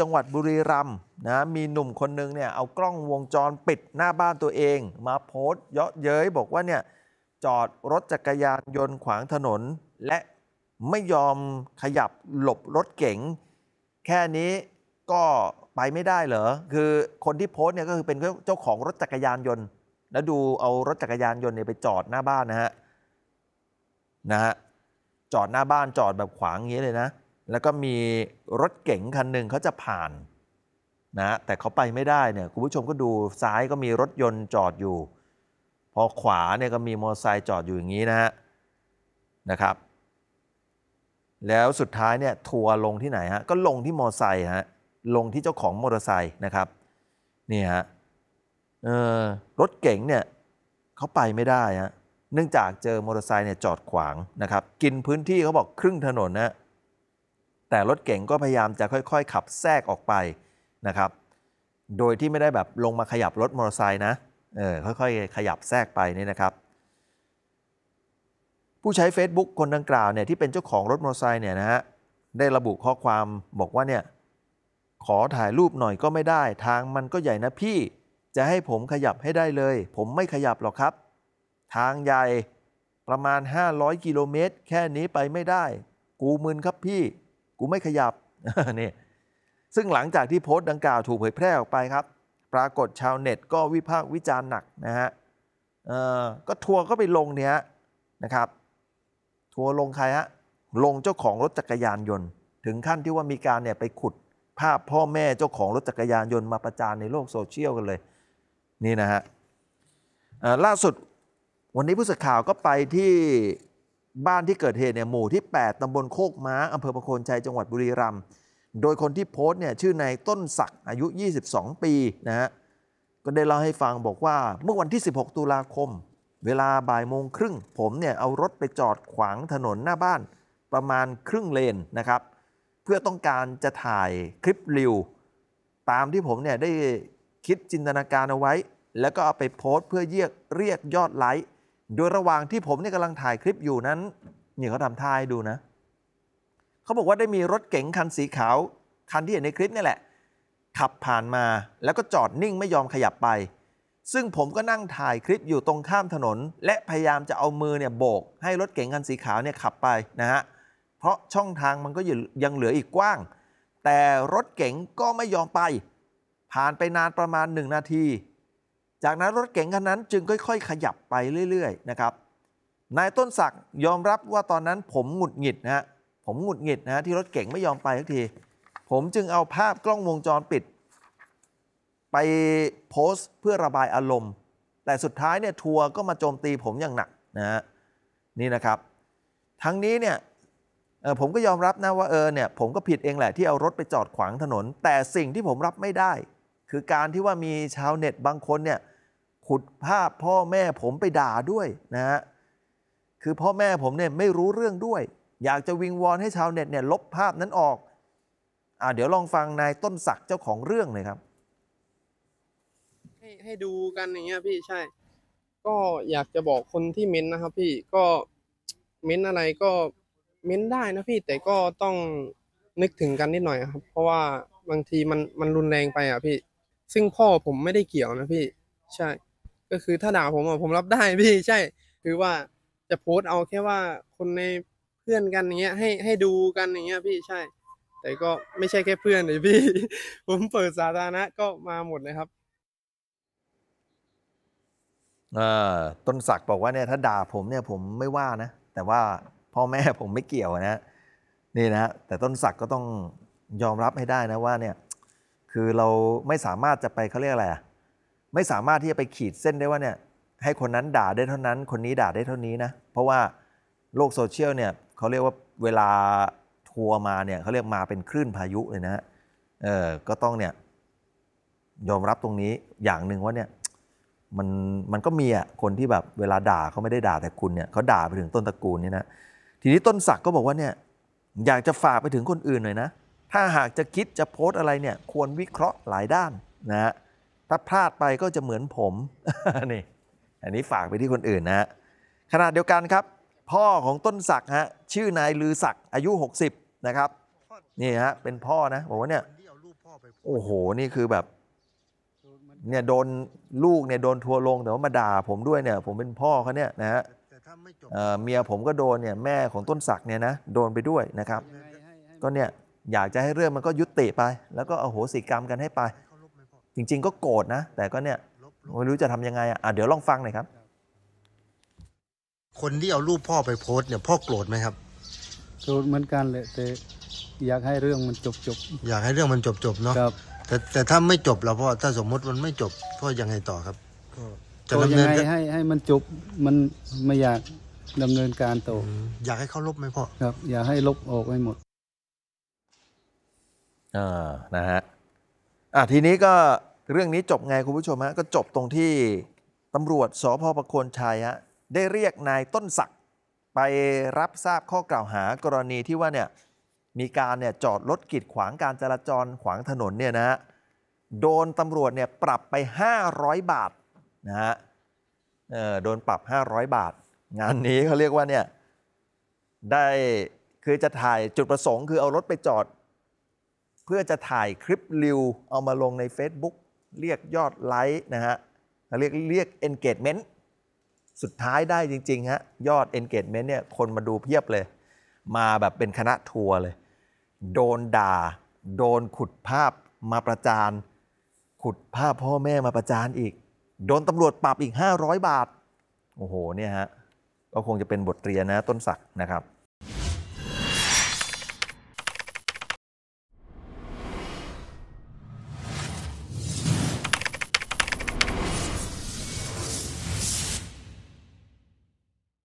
จังหวัดบุรีรัมย์นะมีหนุ่มคนนึงเนี่ยเอากล้องวงจรปิดหน้าบ้านตัวเอง มาโพสต์เยาะเย้ยบอกว่าเนี่ยจอดรถจักรยานยนต์ขวางถนน และไม่ยอมขยับหลบรถเก๋งแค่นี้ก็ไปไม่ได้เหรอคือคนที่โพสต์เนี่ยก็คือเป็นเจ้าของรถจักรยานยนต์แล้วดูเอารถจักรยานยนต์เนี่ยไปจอดหน้าบ้านนะฮะนะฮะจอดหน้าบ้านจอดแบบขวางอย่างนี้เลยนะแล้วก็มีรถเก๋งคันหนึ่งเขาจะผ่านนะแต่เขาไปไม่ได้เนี่ยคุณผู้ชมก็ดูซ้ายก็มีรถยนต์จอดอยู่ พอขวาเนี่ยก็มีมอเตอร์ไซค์จอดอยู่อย่างนี้นะฮะนะครับแล้วสุดท้ายเนี่ยทัวลงที่ไหนฮะก็ลงที่มอเตอร์ไซค์ฮะลงที่เจ้าของมอเตอร์ไซค์นะครับนี่ฮะรถเก๋งเนี่ยเขาไปไม่ได้ฮะเนื่องจากเจอมอเตอร์ไซค์เนี่ยจอดขวางนะครับกินพื้นที่เขาบอกครึ่งถนนนะแต่รถเก่งก็พยายามจะค่อย ๆ ขับแทรกออกไปนะครับ โดยที่ไม่ได้แบบลงมาขยับรถมอเตอร์ไซค์นะ เออค่อยๆขยับแทรกไปนี่นะครับ ผู้ใช้ Facebook คนดังกล่าวเนี่ยที่เป็นเจ้าของรถมอเตอร์ไซค์เนี่ยนะฮะ ได้ระบุข้อความบอกว่าเนี่ยขอถ่ายรูปหน่อยก็ไม่ได้ ทางมันก็ใหญ่นะพี่ จะให้ผมขยับให้ได้เลย ผมไม่ขยับหรอกครับ ทางใหญ่ประมาณ 500 กิโลเมตร แค่นี้ไปไม่ได้กูมึนครับพี่กูไม่ขยับนี่ซึ่งหลังจากที่โพสต์ดังกล่าวถูกเผยแพร่ออกไปครับ ปรากฏชาวเน็ตก็วิพากษ์วิจารณ์หนักนะฮะก็ทัวร์ก็ไปลงเนี้ยนะครับทัวร์ลงใครฮะลงเจ้าของรถจักรยานยนต์ ถึงขั้นที่ว่ามีการเนี่ยไปขุดภาพพ่อแม่เจ้าของรถจักรยานยนต์มาประจานในโลกโซเชียลกันเลยนี่นะฮะล่าสุดวันนี้ผู้สื่อข่าวก็ไปที่บ้านที่เกิดเหตุเนี่ยหมู่ที่ 8 ตำบลโคกม้าอำเภอประโคนชัยจังหวัดบุรีรัมย์ โดยคนที่โพสต์เนี่ยชื่อนายต้นศักดิ์ อายุ 22 ปีนะฮะ ก็ได้เล่าให้ฟังบอกว่าเมื่อวันที่ 16 ตุลาคม เวลาบ่ายโมงครึ่ง ผมเนี่ยเอารถไปจอดขวางถนนหน้าบ้านประมาณครึ่งเลนนะครับ เพื่อต้องการจะถ่ายคลิปริวตามที่ผมเนี่ยได้คิดจินตนาการเอาไว้ แล้วก็เอาไปโพสต์เพื่อเรียกเรียกยอดไลค์โดยระหว่างที่ผมเนี่ยกำลังถ่ายคลิปอยู่นั้นนี่เขาทำท่ายดูนะเขาบอกว่าได้มีรถเก๋งคันสีขาวคันที่เห็นในคลิปนี่แหละขับผ่านมาแล้วก็จอดนิ่งไม่ยอมขยับไป ซึ่งผมก็นั่งถ่ายคลิปอยู่ตรงข้ามถนน และพยายามจะเอามือเนี่ยโบกให้รถเก๋งคันสีขาวเนี่ยขับไปนะฮะเพราะช่องทางมันก็ยังเหลืออีกกว้าง แต่รถเก๋งก็ไม่ยอมไป ผ่านไปนานประมาณหนึ่งนาทีจากนั้นรถเก๋งคันนั้นจึงค่อย ๆ ขยับไปเรื่อยๆนะครับ นายต้นศักดิ์ยอมรับว่าตอนนั้นผมหงุดหงิดนะฮะผมหงุดหงิดนะที่รถเก๋งไม่ยอมไปสักที ผมจึงเอาภาพกล้องวงจรปิด ไปโพสต์เพื่อระบายอารมณ์ แต่สุดท้ายเนี่ยทัวร์ก็มาโจมตีผมอย่างหนักนะฮะนี่นะครับทั้งนี้เนี่ยผมก็ยอมรับนะว่า เออเนี่ยผมก็ผิดเองแหละ ที่เอารถไปจอดขวางถนน แต่สิ่งที่ผมรับไม่ได้คือการที่ว่ามีชาวเน็ตบางคนเนี่ยขุดภาพพ่อแม่ผมไปด่าด้วยนะฮะ คือพ่อแม่ผมเนี่ยไม่รู้เรื่องด้วย อยากจะวิงวอนให้ชาวเน็ตเนี่ย ลบภาพนั้นออก อ่าเดี๋ยวลองฟังนายต้นศักดิ์เจ้าของเรื่องเลยครับ ให้ให้ดูกันอย่างเงี้ยพี่ใช่ ก็อยากจะบอกคนที่เม้นนะครับ พี่ ก็เม้นอะไรก็เม้นได้นะพี่แต่ก็ต้องนึกถึงกันนิดหน่อยครับ เพราะว่าบางทีมันมันรุนแรงไปอ่ะพี่ ซึ่งพ่อผมไม่ได้เกี่ยวนะพี่ใช่ก็คือถ้าด่าผมอ่ะผมรับได้พี่ใช่คือว่าจะโพสเอาแค่ว่าคนในเพื่อนกันอย่างเงี้ย ให้ให้ดูกันอย่างเงี้ย พี่ใช่ แต่ก็ไม่ใช่แค่เพื่อนเลยพี่ ผมเปิดสาธารณะก็มาหมดเลยครับต้นศักดิ์บอกว่าเนี่ยถ้าด่าผมเนี่ยผมไม่ว่านะแต่ว่าพ่อแม่ผมไม่เกี่ยวนะนี่นะแต่ต้นศักดิ์ก็ต้องยอมรับให้ได้นะว่าเนี่ย คือเราไม่สามารถจะไปเขาเรียกอะไรอะไม่สามารถที่จะไปขีดเส้นได้ว่าเนี่ย ให้คนนั้นด่าได้เท่านั้น คนนี้ด่าได้เท่านี้นะ เพราะว่าโลกโซเชียลเนี่ยเขาเรียกว่าเวลาทัวร์มาเนี่ยเขาเรียกมาเป็นคลื่นพายุเลยนะเออก็ต้องเนี่ยยอมรับตรงนี้อย่างหนึ่งว่าเนี่ยมันมันก็มีอ่ะคนที่แบบเวลาด่าเขาไม่ได้ด่าแต่คุณเนี่ยเขาด่าไปถึงต้นตระกูลนี่นะทีนี้ต้นศักดิ์ก็บอกว่าเนี่ย อยากจะฝากไปถึงคนอื่นหน่อยนะถ้าหากจะคิดจะโพสอะไรเนี่ย ควรวิเคราะห์หลายด้านนะฮะถ้าพลาดไปก็จะเหมือนผมนี่อันนี้ฝากไปที่คนอื่นนะขณะเดียวกันครับ พ่อของต้นศักฮะชื่อนายลือศักอายุ60นะครับนี่ฮะเป็นพ่อนะบอกว่าเนี่ยโอ้โหนี่คือแบบเนี่ยโดนลูกเนี่ยโดนทัวลงแต่ว่ามาด่าผมด้วยเนี่ยผมเป็นพ่อเขาเนี่ยนะฮะเมียผมก็โดนเนี่ยแม่ของต้นศักเนี่ยนะโดนไปด้วยนะครับ ก็เนี่ยอยากจะให้เรื่องมันก็ยุติไป แล้วก็อโหสิกรรมกันให้ไปจริงๆ ก็โกรธนะ แต่ก็เนี่ยไม่รู้จะทำยังไงอ่ะเดี๋ยวลองฟังหน่อยครับคนที่เอารูปพ่อไปโพสต์เนี่ยพ่อโกรธไหมครับโกรธเหมือนกันเลยแต่อยากให้เรื่องมันจบจบอยากให้เรื่องมันจบจบเนาะครับแต่แต่ถ้าไม่จบแล้วพ่อถ้าสมมติมันไม่จบ พ่อยังไงต่อครับจะดำยังเนินไงการให้ให้มันจบมันไม่อยากดำเนินการต่ออยากให้เขาลบไหมพ่อครับ อยากให้ลบออกให้หมด อ่านะฮะอ่ะทีนี้ก็เรื่องนี้จบไงคุณผู้ชมฮะก็จบตรงที่ตำรวจสพประโคนชัยฮะได้เรียกนายต้นศักดิ์ไปรับทราบข้อกล่าวหากรณีที่ว่าเนี่ยมีการเนี่ยจอดรถกีดขวางการจราจรขวางถนนเนี่ยนะฮะโดนตำรวจเนี่ยปรับไป 500 บาทนะฮะเออโดนปรับ 500 บาท งานนี้เขาเรียกว่าเนี่ยได้คือจะถ่ายจุดประสงค์คือเอารถไปจอดพื่อจะถ่ายคลิปรีวเอามาลงใน Facebook เรียกยอดไลค์นะฮะเรียกเรียก engagement สุดท้ายได้จริงๆฮะยอด engagement เนี่ยคนมาดูเพียบเลย มาแบบเป็นคณะทัวร์เลย โดนด่า โดนขุดภาพมาประจาน ขุดภาพพ่อแม่มาประจานอีก โดนตำรวจปรับอีก 500 บาท โอ้โหเนี่ยฮะก็คงจะเป็นบทเรียนนะต้นสักนะครับ